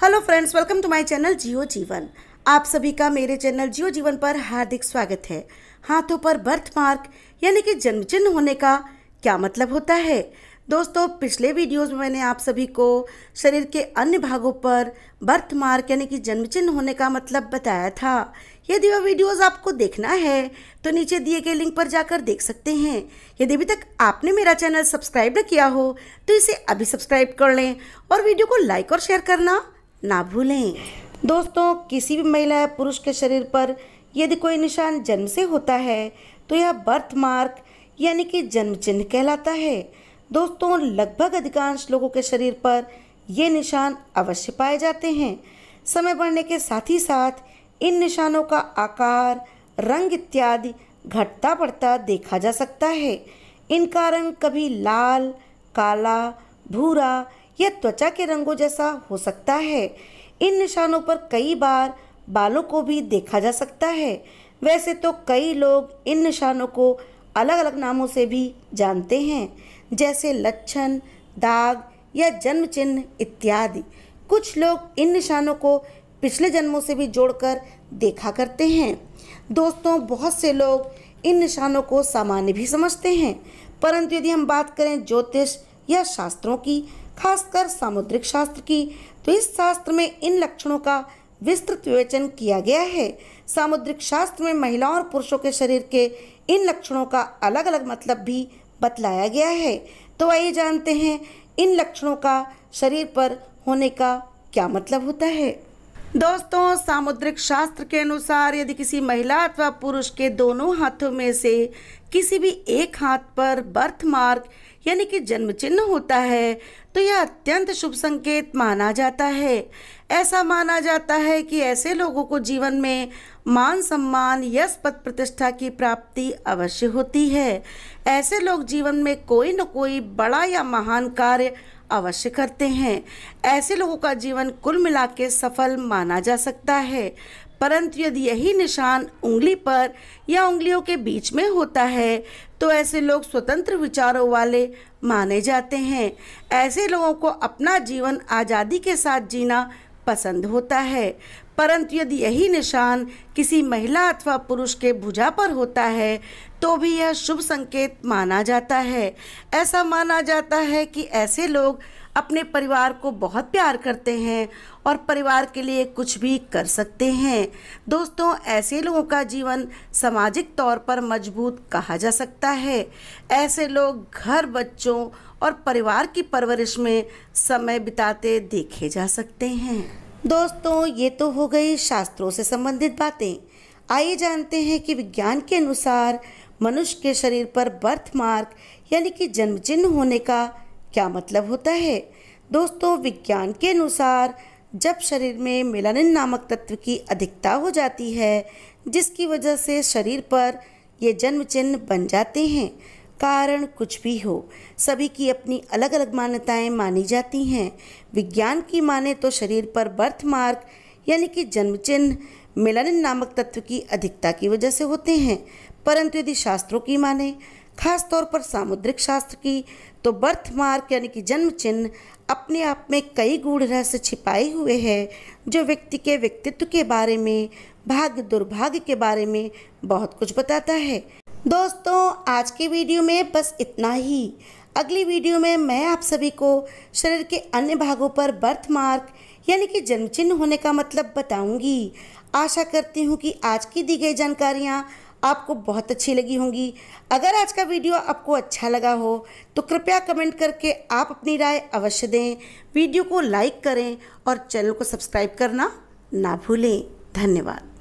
hello friends welcome to my channel Jio Jeevan आप सभी का मेरे चैनल जियो जीवन पर हार्दिक स्वागत है हाथों पर बर्थ मार्क यानी कि जन्म चिन्ह होने का क्या मतलब होता है दोस्तों पिछले वीडियोस में मैंने आप सभी को शरीर के अन्य भागों पर बर्थ मार्क यानी कि जन्म चिन्ह होने का मतलब बताया था यदि वह वीडियोस आपको देखना है तो नीचे दिए गए लिंक पर जाकर देख सकते हैं यदि अभी तक आपने मेरा चैनल सब्सक्राइब न किया हो तो इसे अभी सब्सक्राइब कर लें और वीडियो को लाइक और शेयर करना ना भूलें दोस्तों किसी भी महिला या पुरुष के शरीर पर यदि कोई निशान जन्म से होता है तो यह बर्थ मार्क यानी कि जन्म चिन्ह कहलाता है दोस्तों लगभग अधिकांश लोगों के शरीर पर ये निशान अवश्य पाए जाते हैं समय बढ़ने के साथ ही साथ इन निशानों का आकार रंग इत्यादि घटता बढ़ता देखा जा सकता है इनका रंग कभी लाल काला भूरा यह त्वचा के रंगों जैसा हो सकता है इन निशानों पर कई बार बालों को भी देखा जा सकता है वैसे तो कई लोग इन निशानों को अलग अलग नामों से भी जानते हैं जैसे लक्षण दाग या जन्म चिन्ह इत्यादि कुछ लोग इन निशानों को पिछले जन्मों से भी जोड़कर देखा करते हैं दोस्तों बहुत से लोग इन निशानों को सामान्य भी समझते हैं परंतु यदि हम बात करें ज्योतिष या शास्त्रों की खासकर सामुद्रिक शास्त्र की तो इस शास्त्र में इन लक्षणों का विस्तृत विवेचन किया गया है सामुद्रिक शास्त्र में महिलाओं और पुरुषों के शरीर के इन लक्षणों का अलग अलग मतलब भी बतलाया गया है तो आइए जानते हैं इन लक्षणों का शरीर पर होने का क्या मतलब होता है दोस्तों सामुद्रिक शास्त्र के अनुसार यदि किसी महिला अथवा पुरुष के दोनों हाथों में से किसी भी एक हाथ पर बर्थ मार्क यानी कि जन्म चिन्ह होता है तो यह अत्यंत शुभ संकेत माना जाता है ऐसा माना जाता है कि ऐसे लोगों को जीवन में मान सम्मान यश पद प्रतिष्ठा की प्राप्ति अवश्य होती है ऐसे लोग जीवन में कोई न कोई बड़ा या महान कार्य अवश्य करते हैं ऐसे लोगों का जीवन कुल मिला के सफल माना जा सकता है परंतु यदि यही निशान उंगली पर या उंगलियों के बीच में होता है तो ऐसे लोग स्वतंत्र विचारों वाले माने जाते हैं ऐसे लोगों को अपना जीवन आज़ादी के साथ जीना पसंद होता है परंतु यदि यही निशान किसी महिला अथवा पुरुष के भुजा पर होता है तो भी यह शुभ संकेत माना जाता है ऐसा माना जाता है कि ऐसे लोग अपने परिवार को बहुत प्यार करते हैं और परिवार के लिए कुछ भी कर सकते हैं दोस्तों ऐसे लोगों का जीवन सामाजिक तौर पर मजबूत कहा जा सकता है ऐसे लोग घर बच्चों और परिवार की परवरिश में समय बिताते देखे जा सकते हैं दोस्तों ये तो हो गई शास्त्रों से संबंधित बातें आइए जानते हैं कि विज्ञान के अनुसार मनुष्य के शरीर पर बर्थ मार्क यानी कि जन्म चिन्ह होने का क्या मतलब होता है दोस्तों विज्ञान के अनुसार जब शरीर में मेलानिन नामक तत्व की अधिकता हो जाती है जिसकी वजह से शरीर पर ये जन्म चिन्ह बन जाते हैं कारण कुछ भी हो सभी की अपनी अलग अलग मान्यताएं मानी जाती हैं विज्ञान की माने तो शरीर पर बर्थ मार्क यानी कि जन्मचिन्ह मिलन नामक तत्व की अधिकता की वजह से होते हैं परंतु यदि शास्त्रों की माने खास तौर पर सामुद्रिक शास्त्र की तो बर्थ मार्क यानी कि जन्म चिन्ह अपने आप में कई गूढ़ रहस्य छिपाए हुए हैं जो व्यक्ति के व्यक्तित्व के बारे में भाग्य दुर्भाग्य के बारे में बहुत कुछ बताता है दोस्तों आज की वीडियो में बस इतना ही अगली वीडियो में मैं आप सभी को शरीर के अन्य भागों पर बर्थ मार्क यानी कि जन्म चिन्ह होने का मतलब बताऊंगी आशा करती हूँ कि आज की दी गई जानकारियाँ आपको बहुत अच्छी लगी होंगी अगर आज का वीडियो आपको अच्छा लगा हो तो कृपया कमेंट करके आप अपनी राय अवश्य दें वीडियो को लाइक करें और चैनल को सब्सक्राइब करना ना भूलें धन्यवाद